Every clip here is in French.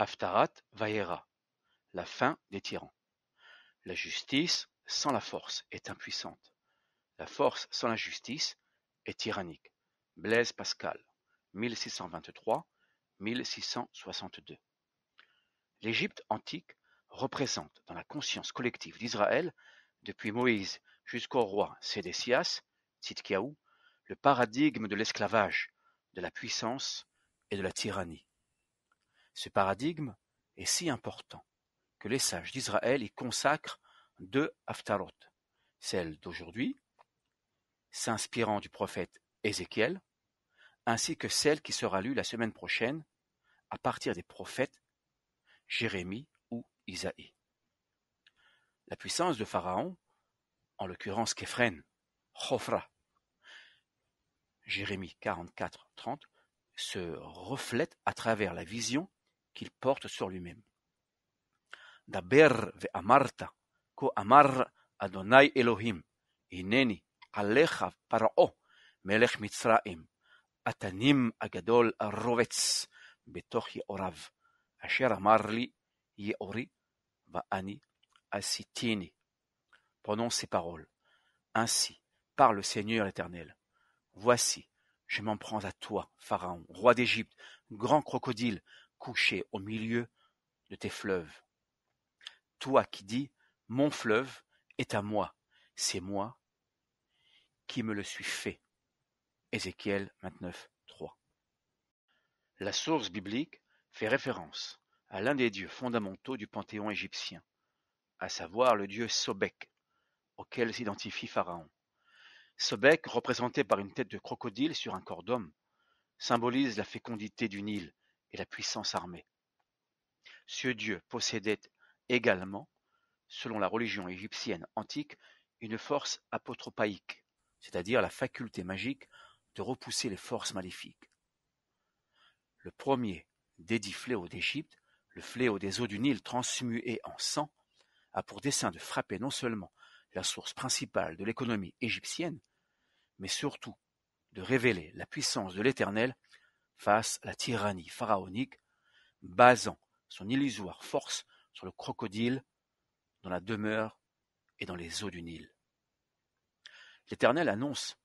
Aftarat la fin des tyrans. La justice sans la force est impuissante. La force sans la justice est tyrannique. Blaise Pascal, 1623-1662. L'Égypte antique représente dans la conscience collective d'Israël, depuis Moïse jusqu'au roi Sédécias, Tzidkiaou, le paradigme de l'esclavage, de la puissance et de la tyrannie. Ce paradigme est si important que les sages d'Israël y consacrent deux haftarot, celle d'aujourd'hui, s'inspirant du prophète Ézéchiel, ainsi que celle qui sera lue la semaine prochaine à partir des prophètes Jérémie ou Isaïe. La puissance de Pharaon, en l'occurrence Képhren, Chofra, Jérémie 44, 30, se reflète à travers la vision qu'il porte sur lui-même. Daber ve amarta ko amar Adonai Elohim ineni alecha parao melech Mitzraim atanim agadol rovets betoch orav asher amarli yeori va asitini. Prononce ces paroles. Ainsi parle le Seigneur éternel. Voici, je m'en prends à toi, Pharaon, roi d'Égypte, grand crocodile, couché au milieu de tes fleuves. Toi qui dis, mon fleuve est à moi, c'est moi qui me le suis fait. Ézéchiel 29, 3. La source biblique fait référence à l'un des dieux fondamentaux du panthéon égyptien, à savoir le dieu Sobek, auquel s'identifie Pharaon. Sobek, représenté par une tête de crocodile sur un corps d'homme, symbolise la fécondité du Nil, et la puissance armée. Ce dieu possédait également, selon la religion égyptienne antique, une force apotropaïque, c'est-à-dire la faculté magique de repousser les forces maléfiques. Le premier des fléau d'Égypte, le fléau des eaux du Nil transmué en sang, a pour dessein de frapper non seulement la source principale de l'économie égyptienne, mais surtout de révéler la puissance de l'Éternel Face à la tyrannie pharaonique, basant son illusoire force sur le crocodile, dans la demeure et dans les eaux du Nil. L'Éternel annonce,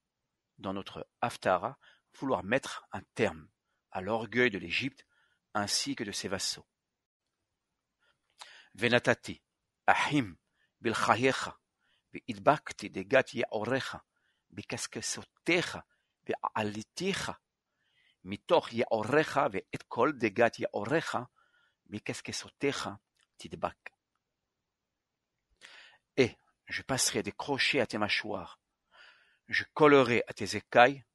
dans notre Haftara, vouloir mettre un terme à l'orgueil de l'Égypte ainsi que de ses vassaux. Venatati, Ahim, et je passerai des crochets à tes mâchoires, je collerai à tes écailles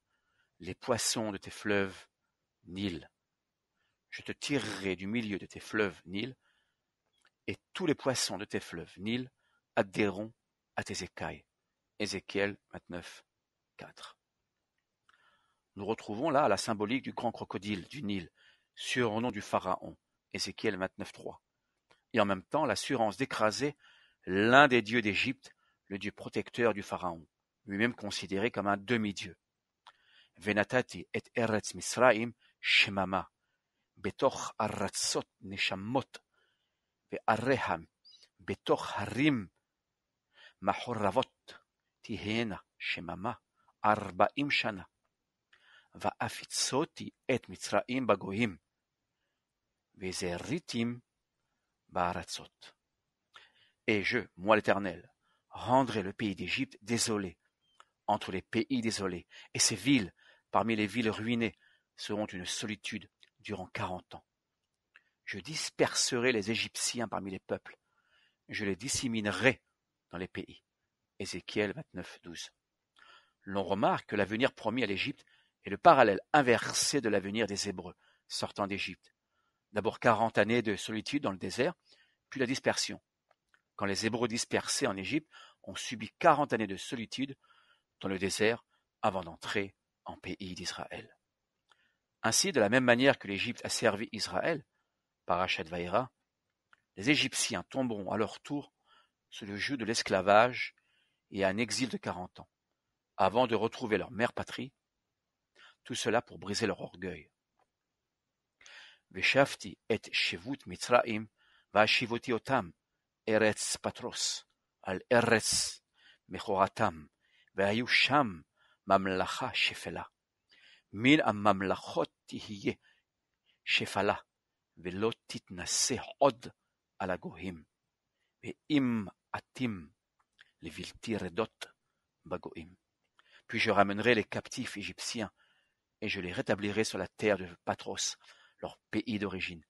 les poissons de tes fleuves, Nil. Je te tirerai du milieu de tes fleuves, Nil, et tous les poissons de tes fleuves, Nil, adhéreront à tes écailles. Ézéchiel 29, 4. Nous retrouvons là la symbolique du grand crocodile du Nil, surnom du Pharaon (Ézéchiel 29.3. et en même temps l'assurance d'écraser l'un des dieux d'Égypte, le dieu protecteur du Pharaon, lui-même considéré comme un demi-dieu. Venatati et Eretz Misraim Shemama, Betoch Aratzot Neshamot, Ve'areham, Betoch Harim, Mahoravot, Tihena Shemama, Arbaim Shana, et je, moi l'Éternel, rendrai le pays d'Égypte désolé, entre les pays désolés, et ses villes, parmi les villes ruinées, seront une solitude durant quarante ans. Je disperserai les Égyptiens parmi les peuples, je les disséminerai dans les pays. Ézéchiel 29, L'on remarque que l'avenir promis à l'Égypte est le parallèle inversé de l'avenir des Hébreux sortant d'Égypte. D'abord quarante années de solitude dans le désert, puis la dispersion. Quand les Hébreux dispersés en Égypte ont subi quarante années de solitude dans le désert avant d'entrer en pays d'Israël. Ainsi, de la même manière que l'Égypte a servi Israël, par Achat Vaïra, les Égyptiens tomberont à leur tour sous le joug de l'esclavage et à un exil de quarante ans, avant de retrouver leur mère patrie tout cela pour briser leur orgueil. Veshafti et Shivut Mitzraim Vashivoti Otam Eretz Patros Al Eretz Mechoratam Vayusham Mamlacha Shefela am mamlachot Tihye Shefala ve'lo od Od Alagohim, veim atim atim לבלתי bagoim. bagoim. Puis je ramènerai les captifs égyptiens et je les rétablirai sur la terre de Patros, leur pays d'origine.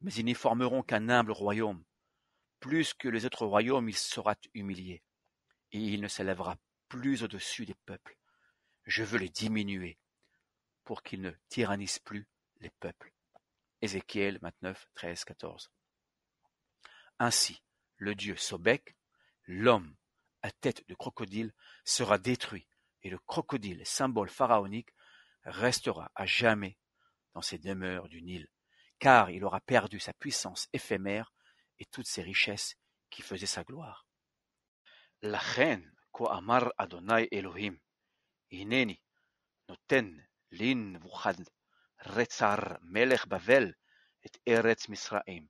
Mais ils n'y formeront qu'un humble royaume. Plus que les autres royaumes, il sera humilié, et il ne s'élèvera plus au-dessus des peuples. Je veux les diminuer, pour qu'ils ne tyrannisent plus les peuples. Ézéchiel 29, 13, 14. Ainsi, le dieu Sobek, l'homme à tête de crocodile, sera détruit, et le crocodile, symbole pharaonique, restera à jamais dans ses demeures du Nil, car il aura perdu sa puissance éphémère et toutes ses richesses qui faisaient sa gloire. La ko amar Adonai Elohim, ineni noten lin vuchad retzar melech bavel et eretz misraim,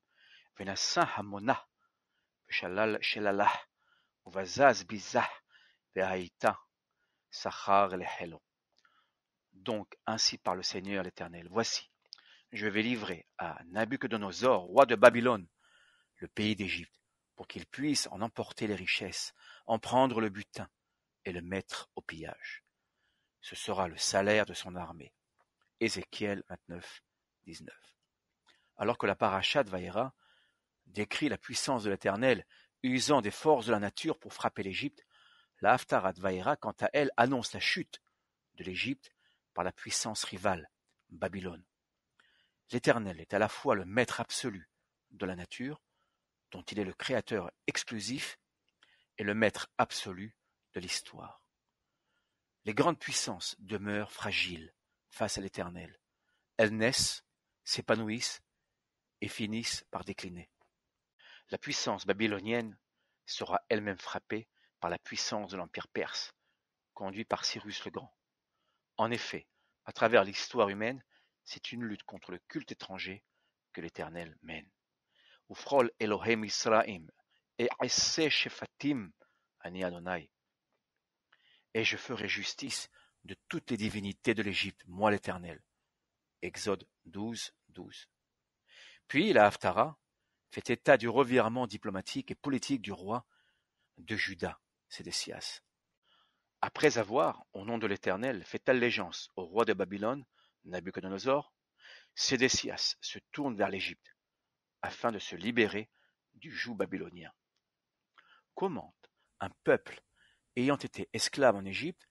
venasa hamona veshalal shelalah bizah v'haita sachar lehelom donc ainsi par le Seigneur l'Éternel, voici, je vais livrer à Nabucodonosor, roi de Babylone, le pays d'Égypte, pour qu'il puisse en emporter les richesses, en prendre le butin et le mettre au pillage. Ce sera le salaire de son armée. Ézéchiel 29, 19. Alors que la parashat Vaïra décrit la puissance de l'Éternel usant des forces de la nature pour frapper l'Égypte, la Haftarat Vaïra, quant à elle, annonce la chute de l'Égypte par la puissance rivale, Babylone. L'Éternel est à la fois le maître absolu de la nature, dont il est le créateur exclusif, et le maître absolu de l'histoire. Les grandes puissances demeurent fragiles face à l'Éternel. Elles naissent, s'épanouissent et finissent par décliner. La puissance babylonienne sera elle-même frappée par la puissance de l'Empire perse, conduit par Cyrus le Grand. En effet, à travers l'histoire humaine, c'est une lutte contre le culte étranger que l'Éternel mène. Ufrol Elohim Israim, et Shefatim, Ani Adonai. Et je ferai justice de toutes les divinités de l'Égypte, moi l'Éternel. Exode 12, 12. Puis la Haftara fait état du revirement diplomatique et politique du roi de Juda, Sédécias, après avoir, au nom de l'Éternel, fait allégeance au roi de Babylone, Nabuchodonosor, Sédécias se tourne vers l'Égypte, afin de se libérer du joug babylonien. Comment un peuple ayant été esclave en Égypte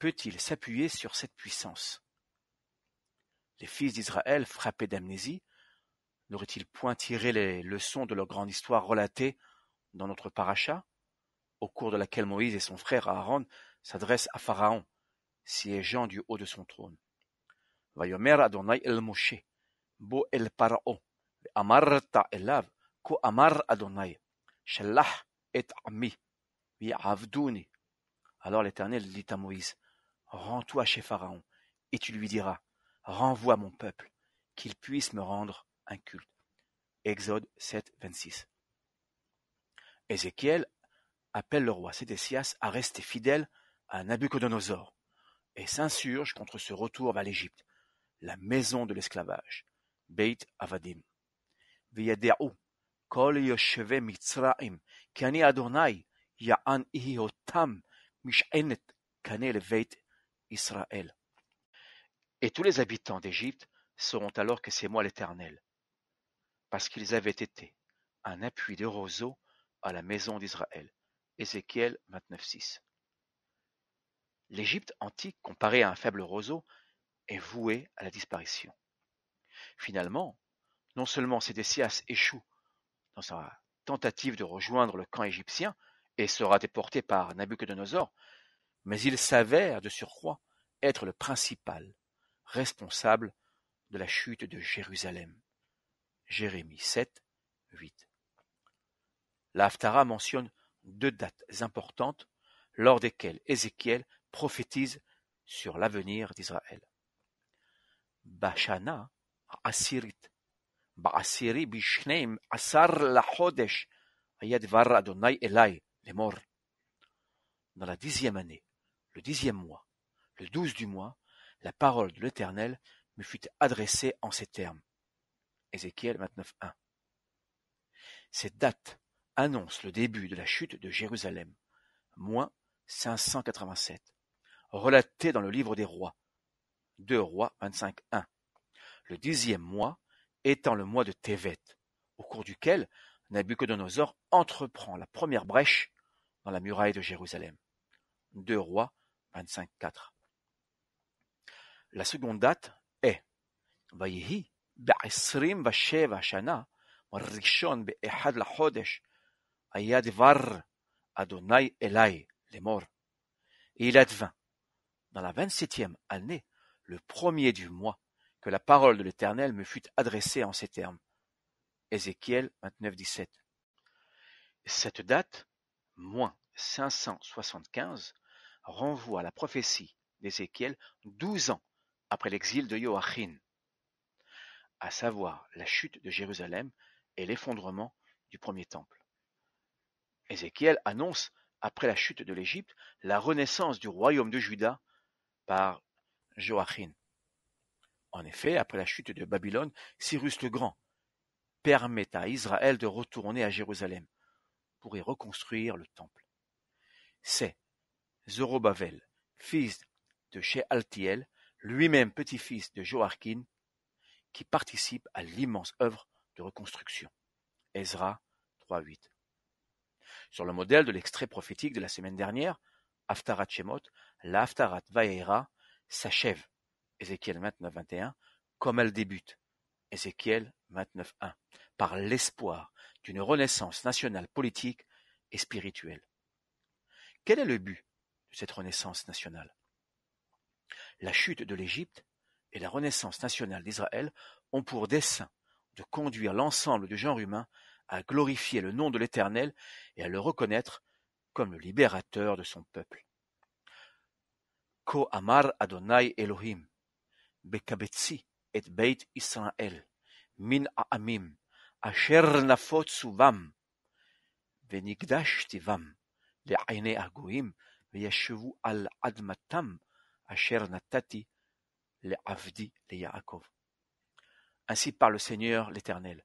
peut-il s'appuyer sur cette puissance Les fils d'Israël, frappés d'amnésie, n'auraient-ils point tiré les leçons de leur grande histoire relatée dans notre paracha, au cours de laquelle Moïse et son frère Aaron s'adresse à Pharaon, siégeant du haut de son trône. Vayomer Adonai el Moshe, bo el Pharaon, amarta elav, ko amar Adonai, shellah et ami, avduni. Alors l'Éternel dit à Moïse, Rends-toi chez Pharaon, et tu lui diras, Renvoie mon peuple, qu'il puisse me rendre un culte. Exode 7, 26. Ézéchiel appelle le roi Sédécias à rester fidèle à Nabuchodonosor et s'insurge contre ce retour vers l'Égypte, la maison de l'esclavage, Beit Avadim. V'yad'u kol yoshevei Mitzraim kani Adonai ya'an'i otam mish'enet kane Beit Israël. Et tous les habitants d'Égypte sauront alors que c'est moi l'Éternel, parce qu'ils avaient été un appui de roseau à la maison d'Israël. Ézéchiel 29.6 l'Égypte antique, comparée à un faible roseau, est vouée à la disparition. Finalement, non seulement Sédécias échoue dans sa tentative de rejoindre le camp égyptien et sera déporté par Nabuchodonosor, mais il s'avère de surcroît être le principal responsable de la chute de Jérusalem. Jérémie 7, 8. La mentionne deux dates importantes lors desquelles Ézéchiel prophétise sur l'avenir d'Israël. Bashana les morts. Dans la dixième année, le dixième mois, le douze du mois, la parole de l'Éternel me fut adressée en ces termes. Ézéchiel 29.1 Cette date annonce le début de la chute de Jérusalem, moins 587, Relaté dans le livre des Rois. 2 Rois 25 1. Le dixième mois étant le mois de Tevet, au cours duquel Nabuchodonosor entreprend la première brèche dans la muraille de Jérusalem. 2 Rois 4 La seconde date est Be'ehad Adonai Elai les morts. Et il advint dans la vingt-septième année, le premier du mois, que la parole de l'Éternel me fut adressée en ces termes. Ézéchiel 29, 17. Cette date, moins 575, renvoie à la prophétie d'Ézéchiel douze ans après l'exil de Joachim, à savoir la chute de Jérusalem et l'effondrement du premier temple. Ézéchiel annonce, après la chute de l'Égypte, la renaissance du royaume de Juda par Joachim. En effet, après la chute de Babylone, Cyrus le Grand permet à Israël de retourner à Jérusalem pour y reconstruire le temple. C'est Zorobabel, fils de Shealtiel, lui-même petit-fils de Joachim, qui participe à l'immense œuvre de reconstruction. Ezra 3.8. Sur le modèle de l'extrait prophétique de la semaine dernière, Haftarat Shemot, la Haftarat Vayera, s'achève, Ézéchiel 29 comme elle débute, Ézéchiel 29.1, par l'espoir d'une renaissance nationale politique et spirituelle. Quel est le but de cette renaissance nationale La chute de l'Égypte et la renaissance nationale d'Israël ont pour dessein de conduire l'ensemble du genre humain à glorifier le nom de l'Éternel et à le reconnaître comme le libérateur de son peuple. Ko Amar Adonai Elohim, Bekabetzi et Beit Israël, Min Aamim, Asher Nafot Suvam, Venigdash Tivam, Le Aine Agoim, Al Admatam, Asher Natati, Le Avdi Le Yaakov. Ainsi parle le Seigneur l'Éternel.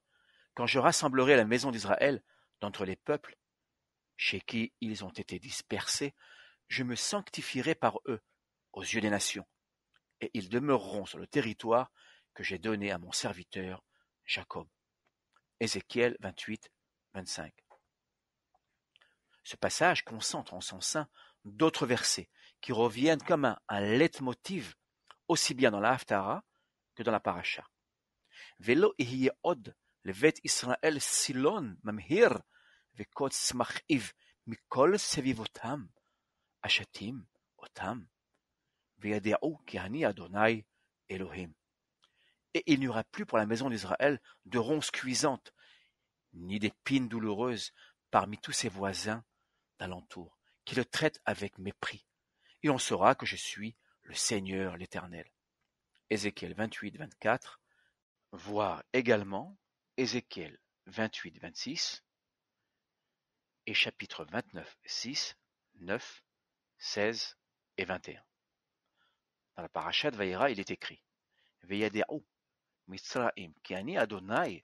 Quand je rassemblerai la maison d'Israël d'entre les peuples, chez qui ils ont été dispersés, je me sanctifierai par eux aux yeux des nations, et ils demeureront sur le territoire que j'ai donné à mon serviteur Jacob. Ézéchiel 28, 25. Ce passage concentre en son sein d'autres versets qui reviennent comme un, leitmotiv aussi bien dans la Haftara que dans la Paracha. Velo od levet mamhir et il n'y aura plus pour la maison d'Israël de ronces cuisantes, ni d'épines douloureuses parmi tous ses voisins d'alentour, qui le traitent avec mépris. Et on saura que je suis le Seigneur l'Éternel. Ézéchiel 28, 24, voir également Ézéchiel 28, 26, et chapitres 29, 6, 9, 16 et 21. Dans la de Vaïra, il est écrit Veyadehu Mitzraim ki'ani Adonai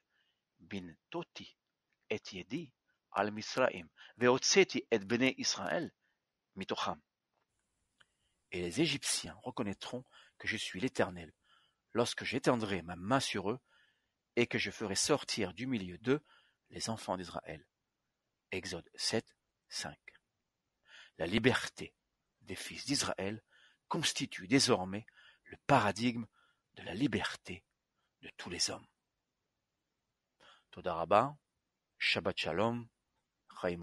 bin toti et yedi al et mitocham. Et les Égyptiens reconnaîtront que je suis l'Éternel lorsque j'étendrai ma main sur eux et que je ferai sortir du milieu d'eux les enfants d'Israël. Exode 7, 5 La liberté des fils d'Israël constitue désormais le paradigme de la liberté de tous les hommes. Todaraba, Shabbat Shalom, Chaim